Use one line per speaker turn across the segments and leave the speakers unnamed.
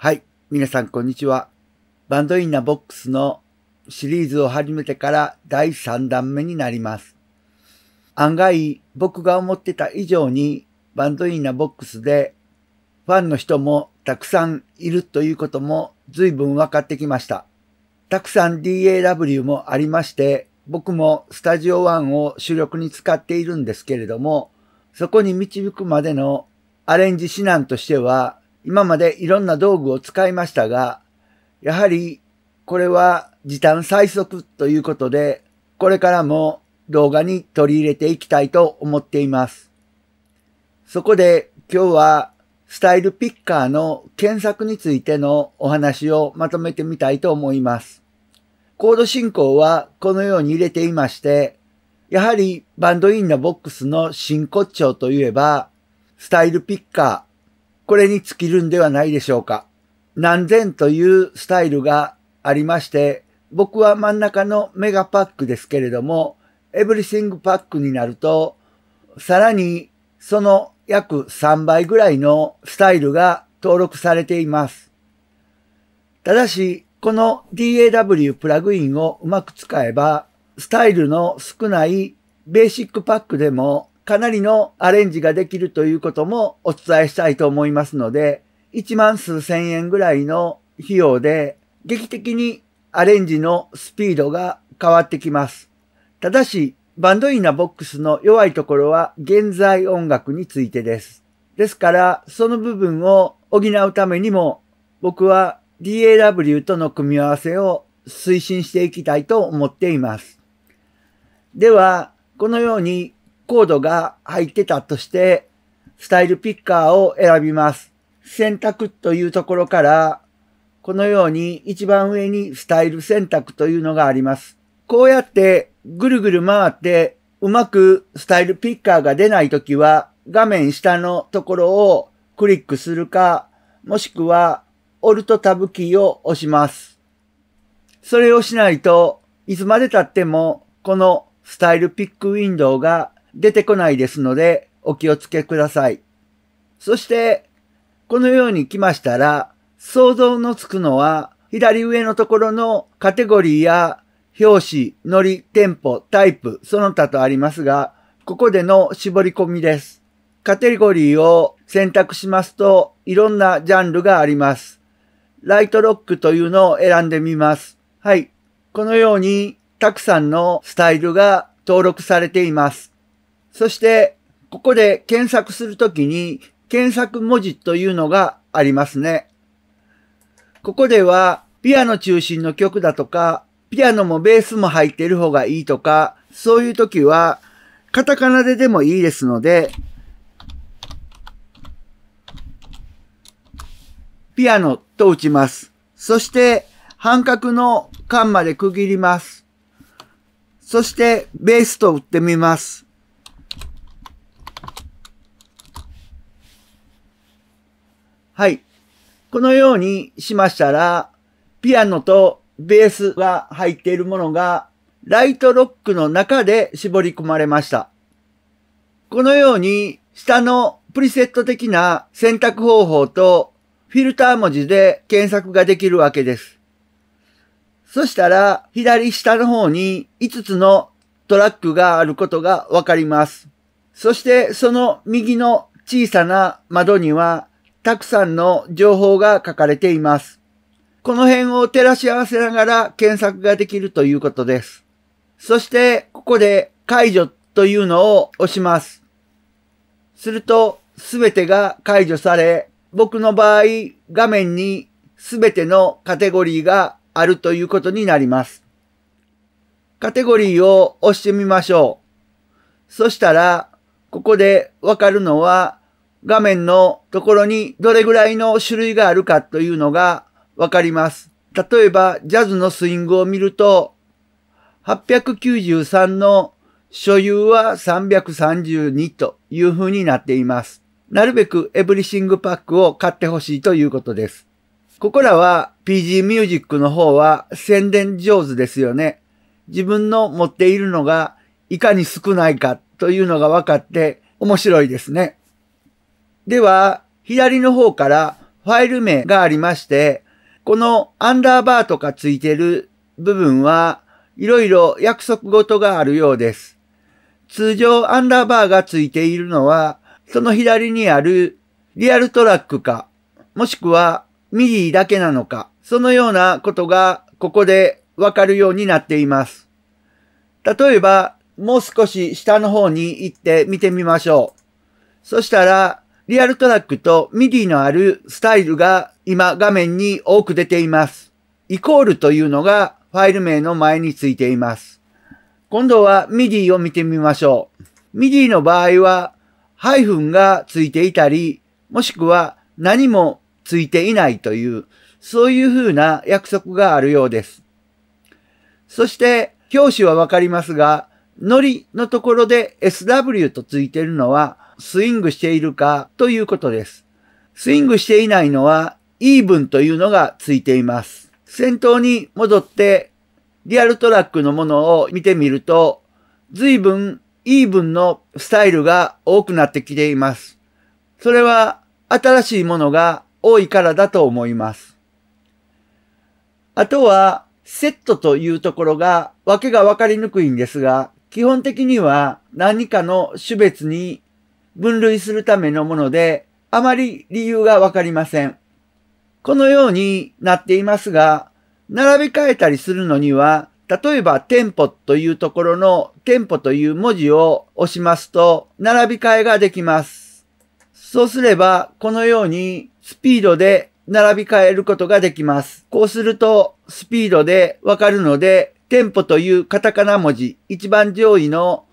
はい。皆さん、こんにちは。バンドインナボックスのシリーズを始めてから第3弾目になります。案外、僕が思ってた以上に、バンドインナボックスで、ファンの人もたくさんいるということも随分分かってきました。たくさん DAW もありまして、僕もスタジオ1を主力に使っているんですけれども、そこに導くまでのアレンジ指南としては、今までいろんな道具を使いましたが、やはりこれは時短最速ということで、これからも動画に取り入れていきたいと思っています。そこで今日はスタイルピッカーの検索についてのお話をまとめてみたいと思います。コード進行はこのように入れていまして、やはりバンドインのボックスの真骨頂といえば、スタイルピッカー、これに尽きるんではないでしょうか。何千というスタイルがありまして、僕は真ん中のメガパックですけれども、エブリシングパックになると、さらにその約3倍ぐらいのスタイルが登録されています。ただし、この DAW プラグインをうまく使えば、スタイルの少ないベーシックパックでもかなりのアレンジができるということもお伝えしたいと思いますので、1万数千円ぐらいの費用で劇的にアレンジのスピードが変わってきます。ただし、バンドインナボックスの弱いところは現在音楽についてです。ですから、その部分を補うためにも、僕は DAW との組み合わせを推進していきたいと思っています。では、このようにコードが入ってたとして、スタイルピッカーを選びます。選択というところから、このように一番上にスタイル選択というのがあります。こうやってぐるぐる回ってうまくスタイルピッカーが出ないときは画面下のところをクリックするか、もしくは Alt タブキーを押します。それをしないといつまで経ってもこのスタイルピックウィンドウが出てこないですのでお気をつけください。そして、このように来ましたら、想像のつくのは、左上のところのカテゴリーや表紙、リ、テンポ、タイプ、その他とありますが、ここでの絞り込みです。カテゴリーを選択しますと、いろんなジャンルがあります。ライトロックというのを選んでみます。はい。このように、たくさんのスタイルが登録されています。そして、ここで検索するときに検索文字というのがありますね。ここでは、ピアノ中心の曲だとか、ピアノもベースも入っている方がいいとか、そういう時は、カタカナででもいいですので、ピアノと打ちます。そして、半角の間まで区切ります。そして、ベースと打ってみます。はい。このようにしましたら、ピアノとベースが入っているものが、ライトロックの中で絞り込まれました。このように、下のプリセット的な選択方法とフィルター文字で検索ができるわけです。そしたら、左下の方に5つのトラックがあることがわかります。そして、その右の小さな窓にはたくさんの情報が書かれています。この辺を照らし合わせながら検索ができるということです。そしてここで解除というのを押します。するとすべてが解除され、僕の場合画面にすべてのカテゴリーがあるということになります。カテゴリーを押してみましょう。そしたら、ここでわかるのは画面のところにどれぐらいの種類があるかというのがわかります。例えば、ジャズのスイングを見ると、893の所有は332という風になっています。なるべくエブリシングパックを買ってほしいということです。ここらは PG ミュージックの方は宣伝上手ですよね。自分の持っているのがいかに少ないかというのが分かって面白いですね。では、左の方からファイル名がありまして、このアンダーバーとかついてる部分はいろいろ約束事があるようです。通常アンダーバーがついているのは、その左にあるリアルトラックか、もしくはミディだけなのか、そのようなことがここでわかるようになっています。例えば、もう少し下の方に行って見てみましょう。そしたら、リアルトラックとミディのあるスタイルが今画面に多く出ています。イコールというのがファイル名の前についています。今度はミディを見てみましょう。ミディの場合はハイフンがついていたり、もしくは何もついていないという、そういうふうな約束があるようです。そして、表紙はわかりますが、ノリのところで SW とついているのは、スイングしているかということです。スイングしていないのはイーブンというのがついています。先頭に戻ってリアルトラックのものを見てみると、随分イーブンのスタイルが多くなってきています。それは新しいものが多いからだと思います。あとは、セットというところが、訳けがわかりにくいんですが、基本的には何かの種別に分類するためのもので、あまり理由がわかりません。このようになっていますが、並び替えたりするのには、例えば店舗というところの店舗という文字を押しますと、並び替えができます。そうすれば、このようにスピードで並び替えることができます。こうすると、スピードでわかるので、店舗というカタカナ文字、一番上位の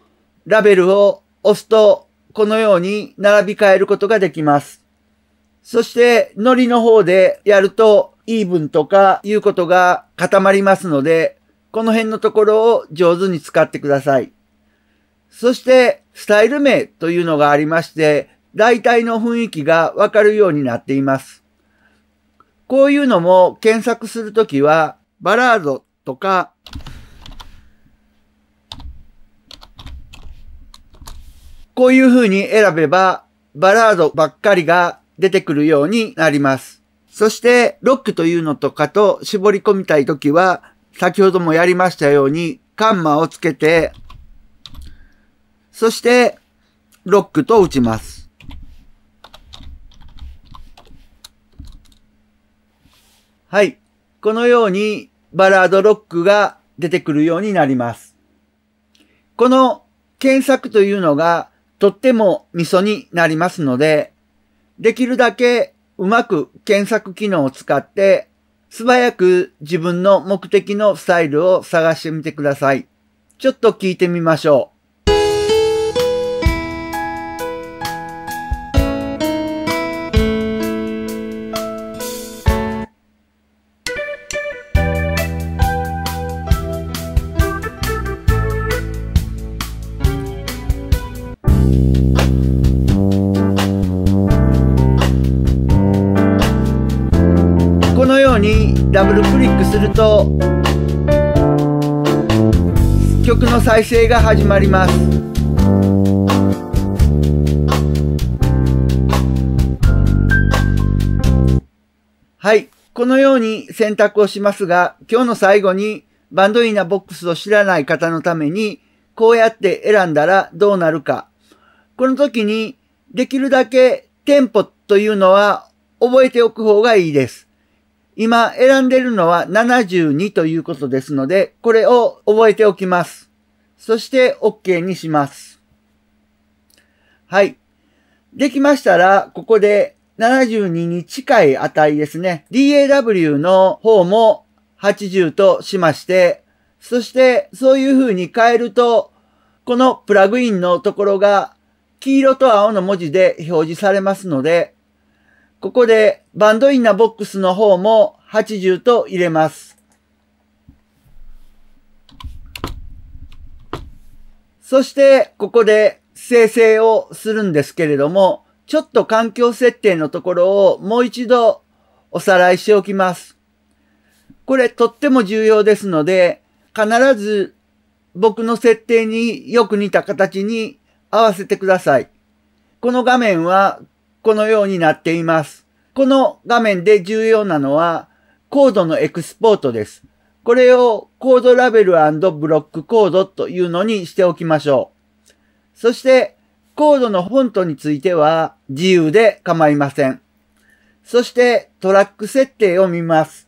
ラベルを押すとこのように並び替えることができます。そして、糊の方でやると、イーブンとかいうことが固まりますので、この辺のところを上手に使ってください。そして、スタイル名というのがありまして、大体の雰囲気がわかるようになっています。こういうのも検索するときは、バラードとか、こういう風に選べば、バラードばっかりが出てくるようになります。そして、ロックというのとかと絞り込みたいときは、先ほどもやりましたように、カンマをつけて、そして、ロックと打ちます。はい。このように、バラードロックが出てくるようになります。この検索というのがとっても味噌になりますので、できるだけうまく検索機能を使って素早く自分の目的のスタイルを探してみてください。ちょっと聞いてみましょう。曲の再生が始まりますはいこのように選択をしますが今日の最後にバンドインナボックスを知らない方のためにこうやって選んだらどうなるかこの時にできるだけテンポというのは覚えておく方がいいです今選んでるのは72ということですので、これを覚えておきます。そして OK にします。はい。できましたら、ここで72に近い値ですね。DAW の方も80としまして、そしてそういう風に変えると、このプラグインのところが黄色と青の文字で表示されますので、ここでバンドインナボックスの方も80と入れます。そしてここで生成をするんですけれども、ちょっと環境設定のところをもう一度おさらいしておきます。これとっても重要ですので、必ず僕の設定によく似た形に合わせてください。この画面はこのようになっています。この画面で重要なのはコードのエクスポートです。これをコードラベルブロックコードというのにしておきましょう。そしてコードのフォントについては自由で構いません。そしてトラック設定を見ます。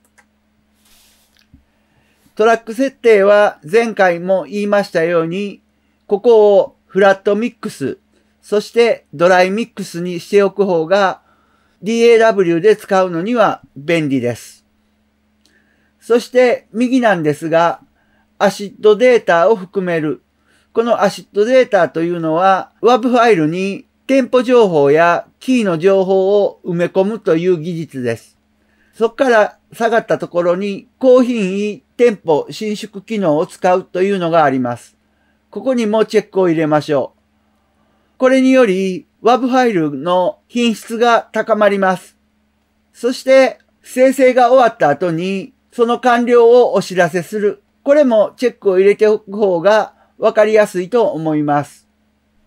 トラック設定は前回も言いましたように、ここをフラットミックス、そしてドライミックスにしておく方が DAW で使うのには便利です。そして右なんですが、アシッドデータを含める。このアシッドデータというのは WAV ファイルに店舗情報やキーの情報を埋め込むという技術です。そこから下がったところに高品位店舗伸縮機能を使うというのがあります。ここにもチェックを入れましょう。これにより WAV ファイルの品質が高まります。そして生成が終わった後にその完了をお知らせする。これもチェックを入れておく方が分かりやすいと思います。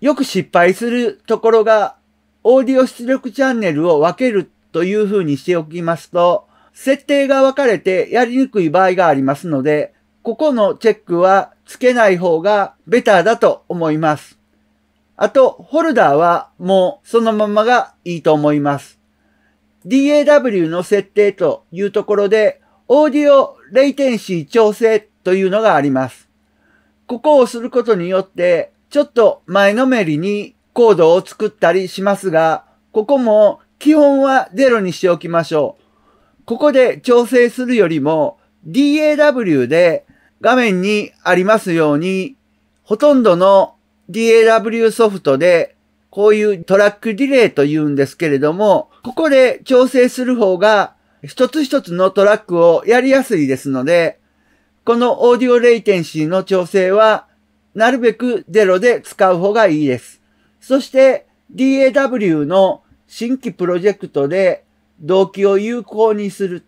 よく失敗するところが、オーディオ出力チャンネルを分けるという風にしておきますと、設定が分かれてやりにくい場合がありますので、ここのチェックはつけない方がベターだと思います。あと、ホルダーはもうそのままがいいと思います。DAW の設定というところで、オーディオレイテンシー調整というのがあります。ここをすることによって、ちょっと前のめりにコードを作ったりしますが、ここも基本はゼロにしておきましょう。ここで調整するよりも DAW で画面にありますように、ほとんどの DAW ソフトで、こういうトラックディレイと言うんですけれども、ここで調整する方が、一つ一つのトラックをやりやすいですので、このオーディオレイテンシーの調整は、なるべくゼロで使う方がいいです。そして DAW の新規プロジェクトで動機を有効にする。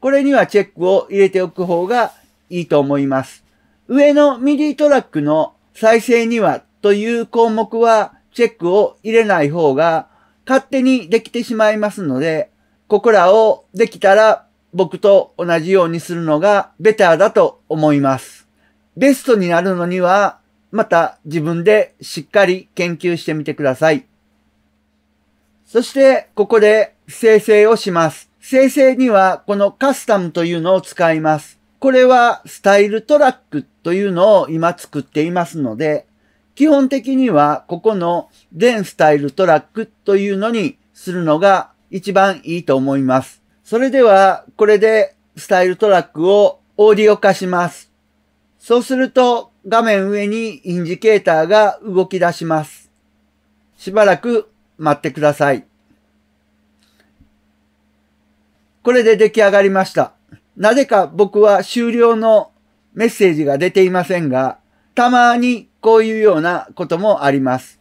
これにはチェックを入れておく方がいいと思います。上のミディトラックの再生にはという項目はチェックを入れない方が勝手にできてしまいますので、ここらをできたら僕と同じようにするのがベターだと思います。ベストになるのには、また自分でしっかり研究してみてください。そしてここで生成をします。生成にはこのカスタムというのを使います。これはスタイルトラックというのを今作っていますので、基本的にはここの全スタイルトラックというのにするのが一番いいと思います。それではこれでスタイルトラックをオーディオ化します。そうすると画面上にインジケーターが動き出します。しばらく待ってください。これで出来上がりました。なぜか僕は終了のメッセージが出ていませんが、たまにこういうようなこともあります。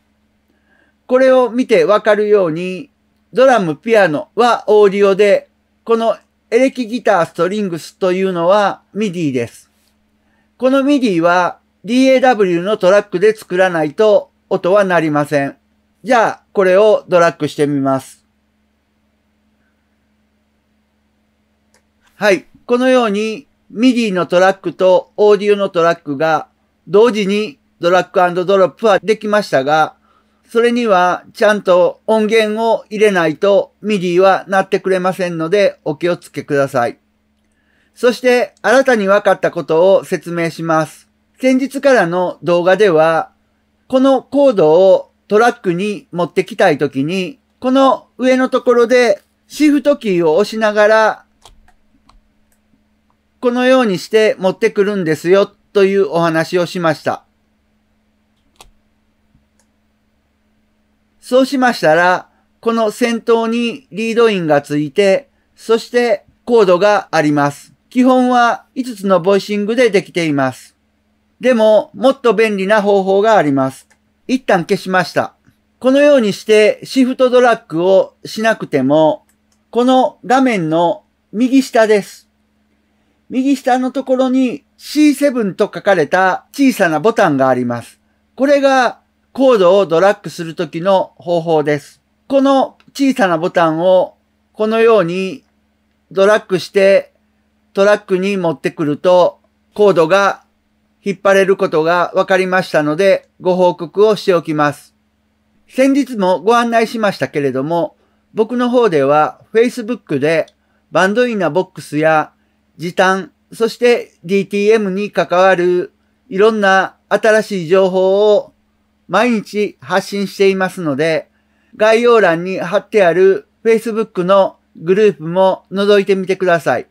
これを見てわかるように、ドラム、ピアノはオーディオで、このエレキギター、ストリングスというのはミディです。このミディは DAW のトラックで作らないと音はなりません。じゃあ、これをドラッグしてみます。はい。このように、ミディのトラックとオーディオのトラックが同時にドラッグドロップはできましたが、それにはちゃんと音源を入れないとミディはなってくれませんのでお気をつけください。そして新たに分かったことを説明します。先日からの動画では、このコードをトラックに持ってきたいときに、この上のところでシフトキーを押しながら、このようにして持ってくるんですよというお話をしました。そうしましたら、この先頭にリードインがついて、そしてコードがあります。基本は5つのボイシングでできています。でも、もっと便利な方法があります。一旦消しました。このようにしてシフトドラッグをしなくても、この画面の右下です。右下のところに C7 と書かれた小さなボタンがあります。これがコードをドラッグするときの方法です。この小さなボタンをこのようにドラッグしてトラックに持ってくるとコードが引っ張れることが分かりましたのでご報告をしておきます。先日もご案内しましたけれども僕の方では Facebook でバンドインナボックスや時短、そして DTM に関わるいろんな新しい情報を毎日発信していますので、概要欄に貼ってある Facebook のグループも覗いてみてください。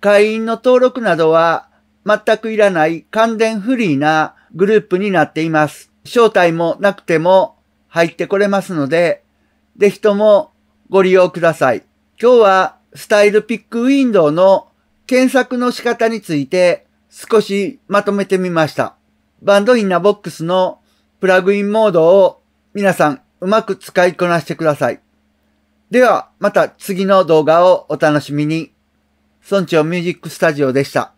会員の登録などは全くいらない関連フリーなグループになっています。招待もなくても入ってこれますので、ぜひともご利用ください。今日はスタイルピックウィンドウの検索の仕方について少しまとめてみました。バンドインナボックスのプラグインモードを皆さんうまく使いこなしてください。ではまた次の動画をお楽しみに。村長ミュージックスタジオでした。